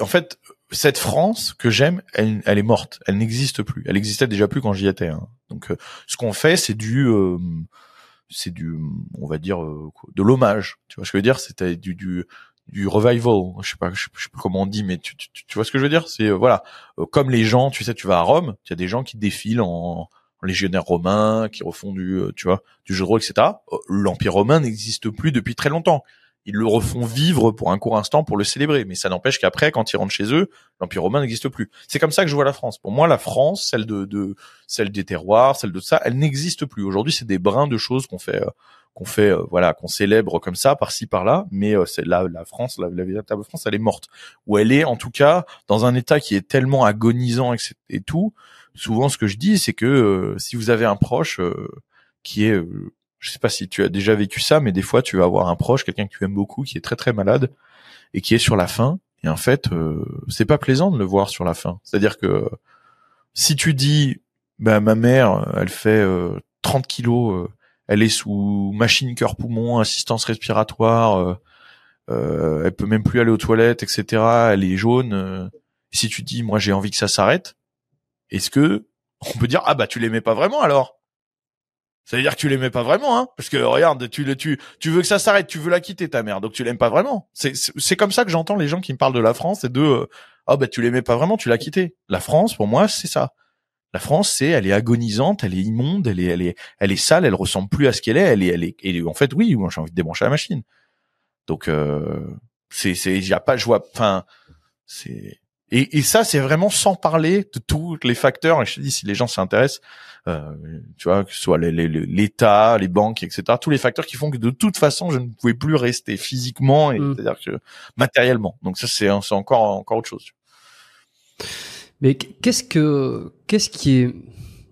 en fait, cette France que j'aime, elle, est morte. Elle n'existe plus. Elle existait déjà plus quand j'y étais. Hein. Donc, euh, ce qu'on fait, c'est du, euh, c'est du, on va dire, euh, de l'hommage. Tu vois ce que je veux dire C'était du, du, du revival. Je sais pas, je sais, pas comment on dit, mais tu, vois ce que je veux dire C'est voilà, comme les gens. Tu sais, tu vas à Rome, il y a des gens qui défilent en, légionnaire légionnaires romains, qui refont du, tu vois, du jeu de rôle, etc. L'Empire romain n'existe plus depuis très longtemps ils le refont vivre pour un court instant pour le célébrer. Mais ça n'empêche qu'après, quand ils rentrent chez eux, l'Empire romain n'existe plus. C'est comme ça que je vois la France. Pour moi, la France, celle de, de celle des terroirs, celle de ça, elle n'existe plus. Aujourd'hui, c'est des brins de choses qu'on fait, euh, qu'on fait, euh, voilà, qu'on célèbre comme ça, par-ci, par-là. Mais euh, c'est la, la France, la, la véritable France, elle est morte. Ou elle est, en tout cas, dans un état qui est tellement agonisant et, et tout. Souvent, ce que je dis, c'est que euh, si vous avez un proche qui est je sais pas si tu as déjà vécu ça, mais des fois tu vas avoir un proche, quelqu'un que tu aimes beaucoup, qui est très très malade et qui est sur la fin. Et en fait, euh, c'est pas plaisant de le voir sur la fin. C'est-à-dire que si tu dis, bah, ma mère, elle fait 30 euh, kilos, euh, elle est sous machine cœur poumon, assistance respiratoire, elle peut même plus aller aux toilettes, etc. Elle est jaune. si tu dis, moi j'ai envie que ça s'arrête, est-ce que on peut dire ah bah tu l'aimais pas vraiment alors ça veut dire que tu l'aimais pas vraiment, hein Parce que regarde, tu le, tu, tu veux que ça s'arrête, tu veux la quitter ta mère, donc tu l'aimes pas vraiment. C'est, c'est comme ça que j'entends les gens qui me parlent de la France et de, oh bah tu l'aimais pas vraiment, tu l'as quitté. La France, pour moi, c'est ça. La France, c'est, elle est agonisante, elle est immonde, elle est, elle est, elle est sale, elle ressemble plus à ce qu'elle est, elle est, elle est, et en fait, oui, moi j'ai envie de débrancher la machine. Donc, euh, c'est, c'est, y a pas, de vois, enfin, c'est, et, et ça, c'est vraiment sans parler de tous les facteurs. Et je te dis, si les gens s'intéressent, euh, tu vois, que ce soit l'État, les, les, banques, etc., tous les facteurs qui font que de toute façon, je ne pouvais plus rester physiquement, et mm. c'est-à-dire que matériellement. Donc ça, c'est encore encore autre chose. Mais qu'est-ce que qu'est-ce qui est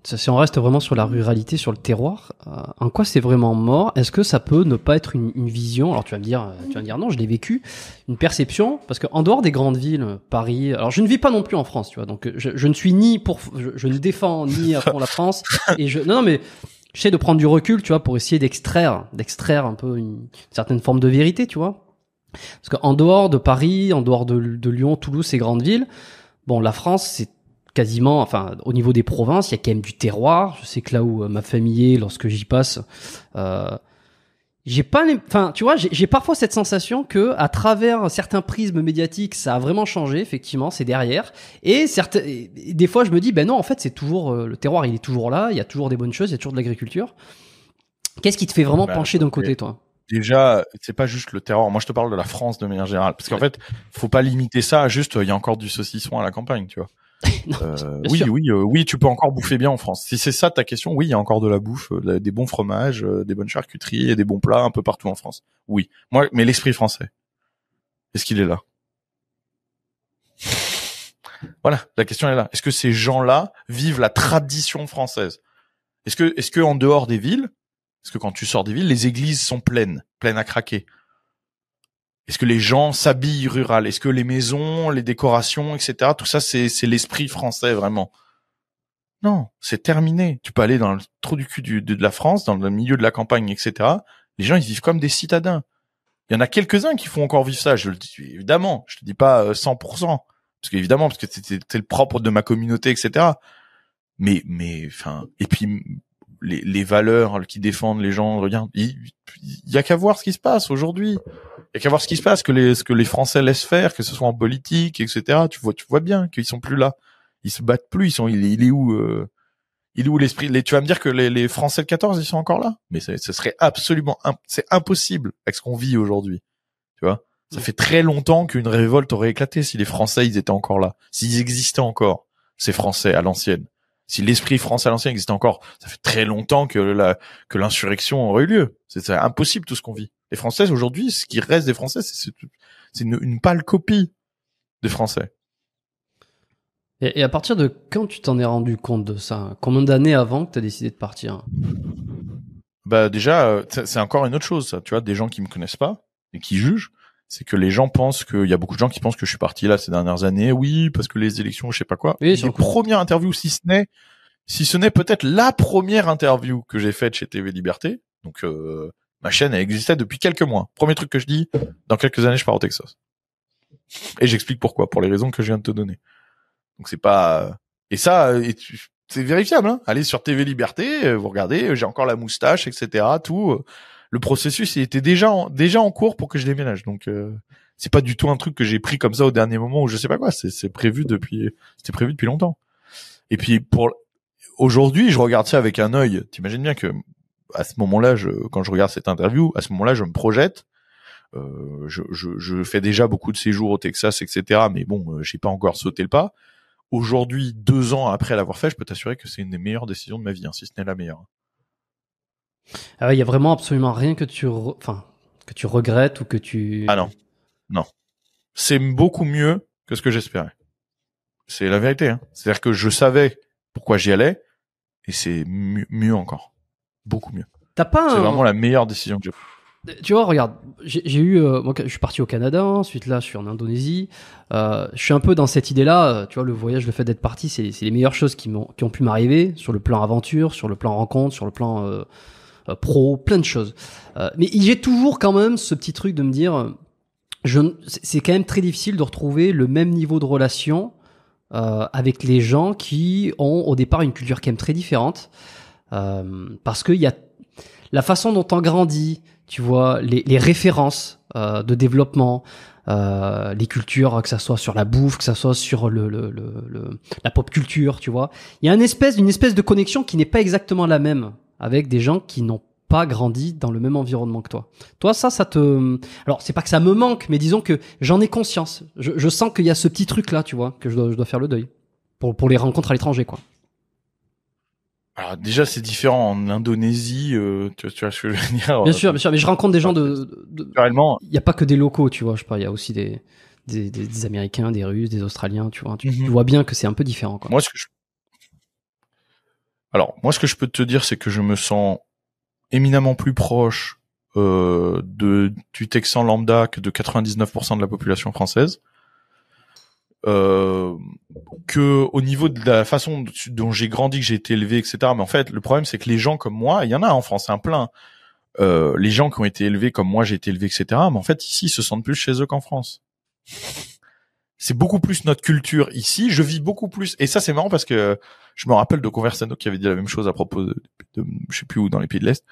si on reste vraiment sur la ruralité, sur le terroir, euh, en quoi c'est vraiment mort Est-ce que ça peut ne pas être une, vision Alors tu vas me dire, euh, tu vas me dire non, je l'ai vécu, une perception, parce que en dehors des grandes villes, euh, Paris. Alors je ne vis pas non plus en France, tu vois, donc je, ne suis ni pour, je, ne défends ni pour la France. Et je, non, non, mais j'essaie de prendre du recul, tu vois, pour essayer d'extraire, d'extraire un peu une, certaine forme de vérité, tu vois. Parce qu'en dehors de Paris, en dehors de, de Lyon, Toulouse, ces grandes villes, bon, la France, c'est quasiment, enfin, au niveau des provinces, il y a quand même du terroir. Je sais que là où euh, ma famille est, lorsque j'y passe, euh, j'ai pas, enfin, tu vois, j'ai parfois cette sensation que, à travers certains prismes médiatiques, ça a vraiment changé. Effectivement, c'est derrière. Et certes, des fois, je me dis, ben non, en fait, c'est toujours euh, le terroir, il est toujours là. Il y a toujours des bonnes choses, il y a toujours de l'agriculture. Qu'est-ce qui te fait vraiment bah, pencher d'un côté, toi déjà, c'est pas juste le terroir. Moi, je te parle de la France de manière générale, parce qu'en fait, faut pas limiter ça à juste. Il y a encore du saucisson à la campagne, tu vois. Euh, oui, oui, euh, oui, tu peux encore bouffer bien en France. Si c'est ça ta question, oui, il y a encore de la bouffe, euh, des bons fromages, des bonnes charcuteries et des bons plats un peu partout en France. Oui, moi, mais l'esprit français, est-ce qu'il est là Voilà, la question est là. Est-ce que ces gens-là vivent la tradition française Est-ce que, est-ce que en dehors des villes, est-ce que quand tu sors des villes, les églises sont pleines, pleines à craquer. Est-ce que les gens s'habillent rural Est-ce que les maisons, les décorations, etc. Tout ça, c'est l'esprit français vraiment. Non, c'est terminé. Tu peux aller dans le trou du cul de, la France, dans le milieu de la campagne, etc. Les gens, ils vivent comme des citadins. Il y en a quelques-uns qui font encore vivre ça. Je le dis évidemment. Je te dis pas 100%, parce qu'évidemment, parce que c'est le propre de ma communauté, etc. Mais, mais, enfin, et puis les, valeurs qui défendent les gens, regarde, il, il y a qu'à voir ce qui se passe aujourd'hui. Il y a qu'à voir ce qui se passe, que ce que les Français laissent faire, que ce soit en politique, etc. Tu vois, tu vois bien qu'ils sont plus là. Ils se battent plus. Ils sont, il, est où, euh, il est où l'esprit les, Tu vas me dire que les, Français de 14, ils sont encore là Mais ce serait absolument, c'est impossible avec ce qu'on vit aujourd'hui. Tu vois Ça mm. fait très longtemps qu'une révolte aurait éclaté si les Français, ils étaient encore là, s'ils existaient encore, ces Français à l'ancienne si l'esprit français à l'ancien existe encore, ça fait très longtemps que l'insurrection aurait eu lieu. C'est impossible tout ce qu'on vit. Les Françaises aujourd'hui, ce qui reste des Français, c'est une, pâle copie des Français. Et, à partir de quand tu t'en es rendu compte de ça Combien d'années avant que tu as décidé de partir Bah déjà, euh, c'est encore une autre chose. Ça. Tu vois, des gens qui me connaissent pas et qui jugent, c'est que les gens pensent que... Il y a beaucoup de gens qui pensent que je suis parti là ces dernières années, oui, parce que les élections, je sais pas quoi. Oui, les premières interviews, si ce n'est, si ce n'est peut-être la première interview que j'ai faite chez TV Liberté, donc euh, ma chaîne elle existait depuis quelques mois. Premier truc que je dis, dans quelques années, je pars au Texas. Et j'explique pourquoi, pour les raisons que je viens de te donner. Donc c'est pas et ça c'est vérifiable. Hein Allez sur TV Liberté, euh, vous regardez, euh, j'ai encore la moustache, etc. Tout le processus il était déjà en, déjà en cours pour que je déménage. Donc euh, c'est pas du tout un truc que j'ai pris comme ça au dernier moment ou je sais pas quoi. C'est prévu depuis c'était prévu depuis longtemps. Et puis pour aujourd'hui, je regarde ça avec un œil. T'imagines bien que à ce moment-là, je, quand je regarde cette interview, à ce moment-là, je me projette. Euh, je, fais déjà beaucoup de séjours au Texas, etc. Mais bon, je euh, j'ai pas encore sauté le pas. Aujourd'hui, deux ans après l'avoir fait, je peux t'assurer que c'est une des meilleures décisions de ma vie, hein, si ce n'est la meilleure. Ah il y a vraiment absolument rien que tu, enfin, que tu regrettes ou que tu. Ah non, non. C'est beaucoup mieux que ce que j'espérais. C'est la vérité. Hein. C'est-à-dire que je savais pourquoi j'y allais et c'est mieux, encore, beaucoup mieux. T'as pas. C'est vraiment la meilleure décision que j'ai. Euh, tu vois, regarde, j'ai eu, euh, moi, je suis parti au Canada, ensuite là, je suis en Indonésie. Euh, je suis un peu dans cette idée-là. tu vois, le voyage, le fait d'être parti, c'est les meilleures choses qui, m'ont, qui ont pu m'arriver sur le plan aventure, sur le plan rencontre, sur le plan euh, pro, plein de choses. Euh, mais j'ai toujours quand même ce petit truc de me dire, euh, c'est quand même très difficile de retrouver le même niveau de relation euh, avec les gens qui ont au départ une culture quand même très différente, euh, parce qu'il y a la façon dont on grandit, tu vois, les, les références euh, de développement, euh, les cultures, que ça soit sur la bouffe, que ça soit sur le, le, le, la pop culture, tu vois. Il y a une espèce, une espèce de connexion qui n'est pas exactement la même avec des gens qui n'ont pas grandi dans le même environnement que toi. Toi, ça, ça te... Alors, c'est pas que ça me manque, mais disons que j'en ai conscience. Je, sens qu'il y a ce petit truc-là, tu vois, que je dois, faire le deuil. Pour, pour les rencontres à l'étranger, quoi. Alors déjà c'est différent en Indonésie, euh, tu, vois ce que je veux dire. Euh, bien sûr, bien sûr, mais je rencontre des gens de. Il n'y a pas que des locaux, tu vois. Je parle. il y a aussi des Américains, des Russes, des Australiens, tu vois. Tu, mhm. vois bien que c'est un peu différent. Quoi. Moi ce que je alors, moi, ce que je peux te dire, c'est que je me sens éminemment plus proche euh, de, du Texan lambda que de 99% de la population française. Euh, que au niveau de la façon dont j'ai grandi, que j'ai été élevé, etc. Mais en fait, le problème, c'est que les gens comme moi, il y en a en France, un hein, plein. Euh, les gens qui ont été élevés comme moi, j'ai été élevé, etc. Mais en fait, ici, ils se sentent plus chez eux qu'en France c'est beaucoup plus notre culture ici. Je vis beaucoup plus. Et ça, c'est marrant parce que je me rappelle de Conversano qui avait dit la même chose à propos de, je sais plus où, dans les pays de l'Est.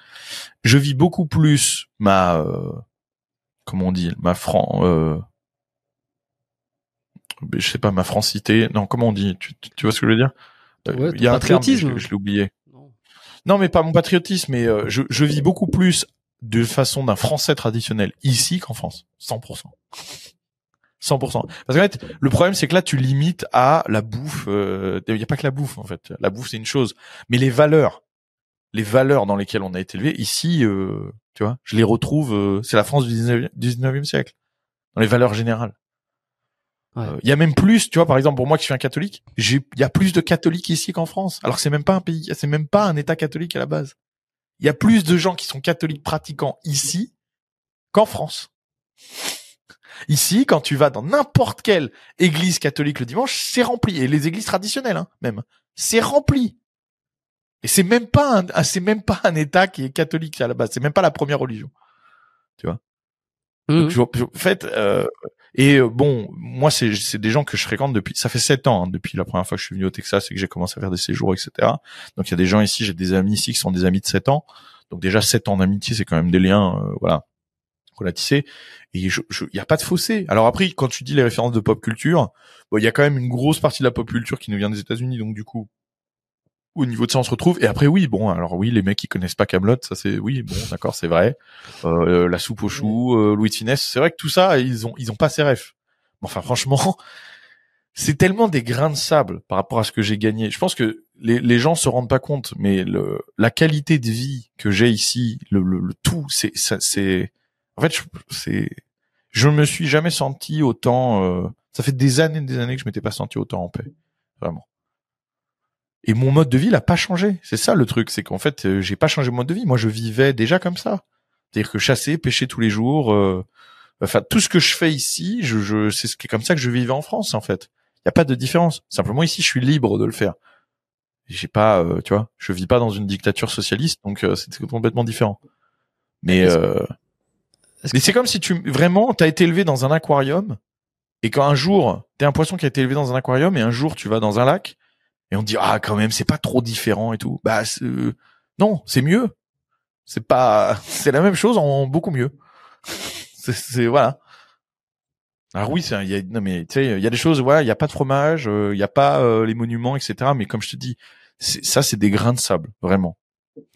Je vis beaucoup plus ma, euh, comment on dit, ma franc, euh, je sais pas, ma francité. Non, comment on dit? Tu, vois ce que je veux dire? Euh, il y a un patriotisme. je, l'ai oublié. Non. mais pas mon patriotisme, mais euh, je, je vis beaucoup plus de façon d'un français traditionnel ici qu'en France. 100%. 100%. Parce qu'en fait, le problème, c'est que là, tu limites à la bouffe. Il euh, n'y a pas que la bouffe, en fait. La bouffe, c'est une chose. Mais les valeurs, les valeurs dans lesquelles on a été élevé, ici, euh, tu vois, je les retrouve. Euh, c'est la France du 19e, siècle, dans les valeurs générales. Il y a même plus, tu vois, par exemple, pour moi qui suis un catholique, il y a plus de catholiques ici qu'en France. Alors c'est même pas un pays, c'est même pas un État catholique à la base. Il y a plus de gens qui sont catholiques pratiquants ici qu'en France. Ici, quand tu vas dans n'importe quelle église catholique le dimanche, c'est rempli. Et les églises traditionnelles, hein, même, c'est rempli. Et c'est même pas un, ah, c'est même pas un État qui est catholique à la base. C'est même pas la première religion. Tu vois. Mmh. je, en fait, euh, et euh, bon, moi, c'est, c'est des gens que je fréquente depuis. Ça fait sept ans hein, depuis la première fois que je suis venu au Texas et que j'ai commencé à faire des séjours, etc. Donc il y a des gens ici, j'ai des amis ici qui sont des amis de sept ans. Donc déjà sept ans d'amitié, c'est quand même des liens, euh, voilà qu'on a Et il n'y a pas de fossé. Alors après, quand tu dis les références de pop culture, il y a quand même une grosse partie de la pop culture qui nous vient des États-Unis, donc du coup, au niveau de ça on se retrouve et après oui bon alors oui les mecs qui connaissent pas Camelot ça c'est oui bon d'accord c'est vrai euh, la soupe aux choux euh, Louis Finesse c'est vrai que tout ça ils ont ils ont pas ces rêves enfin franchement c'est tellement des grains de sable par rapport à ce que j'ai gagné je pense que les, les gens se rendent pas compte mais le, la qualité de vie que j'ai ici le, le, tout c'est c'est en fait, c'est, je me suis jamais senti autant. Euh, ça fait des années, et des années que je m'étais pas senti autant en paix, vraiment. Et mon mode de vie n'a pas changé. C'est ça le truc, c'est qu'en fait, euh, j'ai pas changé mon mode de vie. Moi, je vivais déjà comme ça, c'est-à-dire que chasser, pêcher tous les jours. Euh, enfin, tout ce que je fais ici, je, je c'est ce qui est comme ça que je vivais en France, en fait. Il n'y a pas de différence. Simplement ici, je suis libre de le faire. J'ai pas, tu vois, je vis pas dans une dictature socialiste, donc euh, c'est complètement différent. Mais mais c'est comme si tu vraiment t'as été élevé dans un aquarium et quand un jour t'es un poisson qui a été élevé dans un aquarium et un jour tu vas dans un lac et on te dit ah quand même c'est pas trop différent et tout. Bah euh, non c'est mieux. C'est pas c'est la même chose en beaucoup mieux. c'est voilà. Alors oui, il y a mais tu sais il y a des choses ouais il y a pas de fromage, euh, il n'y y a pas euh, les monuments etc. Mais comme je te dis, ça c'est des grains de sable vraiment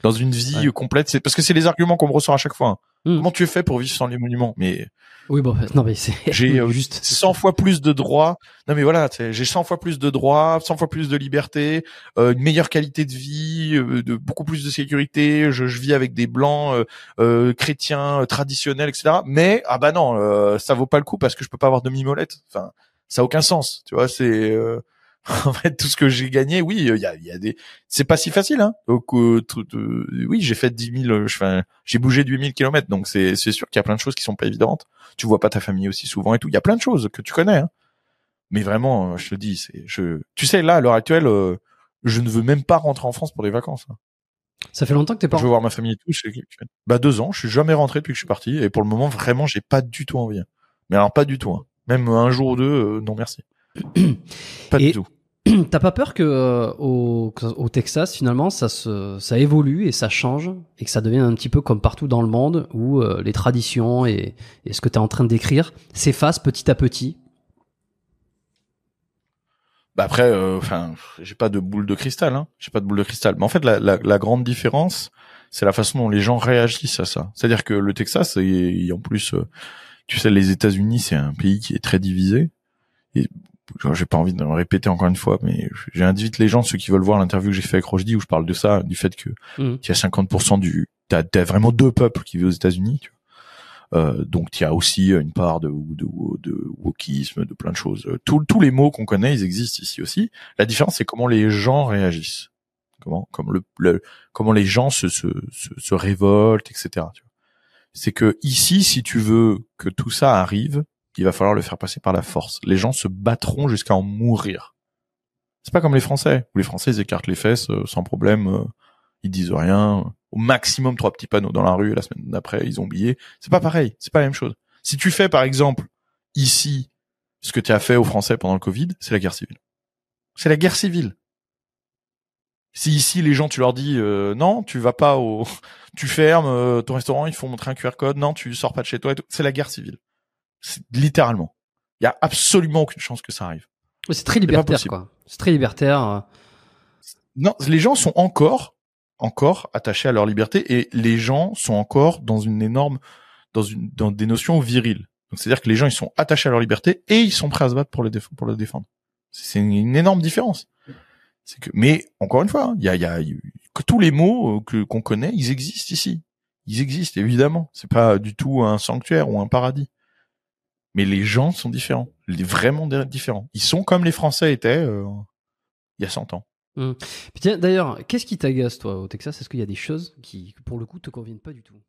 dans une vie complète. C'est parce que c'est les arguments qu'on me ressort à chaque fois. Hein. Hmm. Comment tu es fait pour vivre sans les monuments Mais oui, bon, euh, non mais c'est j'ai euh, juste 100 fois plus de droits. Non mais voilà, j'ai 100 fois plus de droits, 100 fois plus de liberté, euh, une meilleure qualité de vie, de beaucoup plus de sécurité. Je, je vis avec des blancs chrétiens traditionnels, etc. Mais ah bah non, ça vaut pas le coup parce que je peux pas avoir de mimolette. Enfin, ça a aucun sens. Tu vois, c'est en fait tout ce que j'ai gagné oui il y a, y a, des c'est pas si facile hein donc euh, euh, oui j'ai fait 10 000 euh, j'ai bougé 8 000 kilomètres donc c'est c'est sûr qu'il y a plein de choses qui sont pas évidentes tu vois pas ta famille aussi souvent et tout il y a plein de choses que tu connais hein. mais vraiment je te dis c'est je tu sais là à l'heure actuelle je ne veux même pas rentrer en France pour les vacances hein. Ça fait longtemps que t'es pas. Je veux voir ma famille et tout. Bah deux ans. Je suis jamais rentré depuis que je suis parti. Et pour le moment, vraiment, j'ai pas du tout envie. Hein. Mais alors pas du tout. Hein. Même un jour ou deux, non merci. Pas du tout. T'as pas peur euh, que au, Texas finalement ça se, ça évolue et ça change et que ça devienne un petit peu comme partout dans le monde où euh, les traditions et, ce que tu es en train de décrire s'effacent petit à petit. Bah après, euh, enfin, j'ai pas de boule de cristal, hein. J'ai pas de boule de cristal. Mais en fait, la, la, grande différence, c'est la façon dont les gens réagissent à ça. C'est-à-dire que le Texas, et en plus, tu sais, les États-Unis, c'est un pays qui est très divisé. Et j'ai pas envie de le répéter encore une fois, mais j'invite les gens, ceux qui veulent voir l'interview que j'ai fait avec Rojdi, où je parle de ça, du fait que mm. il y a 50% du, t'as as vraiment deux peuples qui vivent aux États-Unis. Euh, donc il y a aussi une part de, de, de wokisme, de plein de choses. tous les mots qu'on connaît, ils existent ici aussi. La différence, c'est comment les gens réagissent, comment, le, comment les gens se, se, se, se révoltent, etc. C'est que ici, si tu veux que tout ça arrive, il va falloir le faire passer par la force. Les gens se battront jusqu'à en mourir. C'est pas comme les Français, où les Français ils écartent les fesses euh, sans problème, euh, ils disent rien, au maximum trois petits panneaux dans la rue, la semaine d'après ils ont oublié. C'est pas pareil, c'est pas la même chose. Si tu fais par exemple ici ce que tu as fait aux Français pendant le Covid, c'est la guerre civile. C'est la guerre civile. Si ici les gens tu leur dis euh, non, tu vas pas au, tu fermes ton restaurant, ils font montrer un QR code, non, tu sors pas de chez toi, c'est la guerre civile. Littéralement. Il y a absolument aucune chance que ça arrive. C'est très libertaire, quoi. C'est très libertaire. Euh. Non, les gens sont encore, encore attachés à leur liberté et les gens sont encore dans une énorme, dans une, dans des notions viriles. Donc c'est-à-dire que les gens ils sont attachés à leur liberté et ils sont prêts à se battre pour le défendre. Pour le défendre. C'est une, énorme différence. C'est que, mais encore une fois, hein, il y, a, y a, que tous les mots euh, que qu'on connaît, ils existent ici. Ils existent évidemment. C'est pas du tout un sanctuaire ou un paradis mais les gens sont différents, vraiment différents. Ils sont comme les Français étaient euh, il y a 100 ans. Mmh. d'ailleurs, qu'est-ce qui t'agace, toi, au Texas Est-ce qu'il y a des choses qui, pour le coup, te conviennent pas du tout